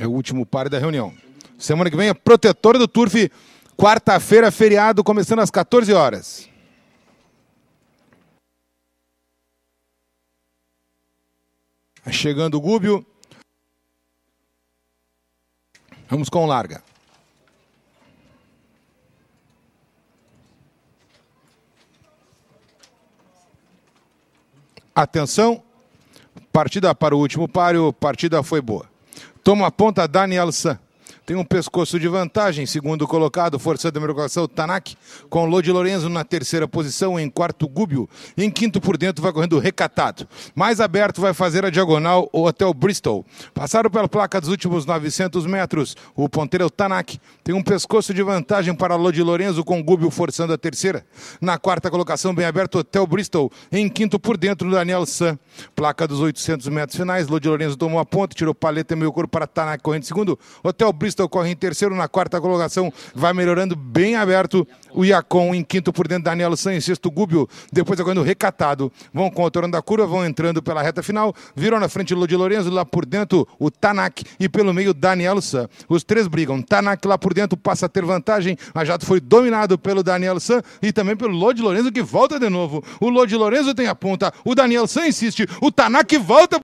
É o último par da reunião. Semana que vem é protetora do Turf, quarta-feira, feriado, começando às 14 horas. Tá chegando o Gúbio. Vamos com larga. Atenção, partida para o último páreo, partida foi boa toma ponta, Daniel San. Tem um pescoço de vantagem, segundo colocado, forçando a colocação Tanaki, com Lodi Lorenzo na terceira posição, em quarto Gúbio. Em quinto por dentro vai correndo recatado. Mais aberto vai fazer a diagonal ou até o Bristol. Passaram pela placa dos últimos 900 metros. O ponteiro é Tanaki tem um pescoço de vantagem para Lodi Lorenzo, com Gúbio forçando a terceira. Na quarta colocação, bem aberto, Hotel Bristol. Em quinto por dentro, Daniel San. Placa dos 800 metros finais. Lodi Lorenzo tomou a ponta, tirou paleta e meio corpo para Tanaki correndo segundo. Hotel Bristol ocorre em terceiro, na quarta colocação, vai melhorando bem aberto o Iacon em quinto por dentro, Daniel San em sexto, Gúbio, depois agora recatado, vão contornando a curva, vão entrando pela reta final, virou na frente o lodi Lorenzo, lá por dentro o Tanak e pelo meio Daniel San. Os três brigam, Tanak lá por dentro passa a ter vantagem, a Jato foi dominado pelo Daniel San e também pelo Lodi Lorenzo que volta de novo, o Lodi Lorenzo tem a ponta, o Daniel San insiste, o Tanak volta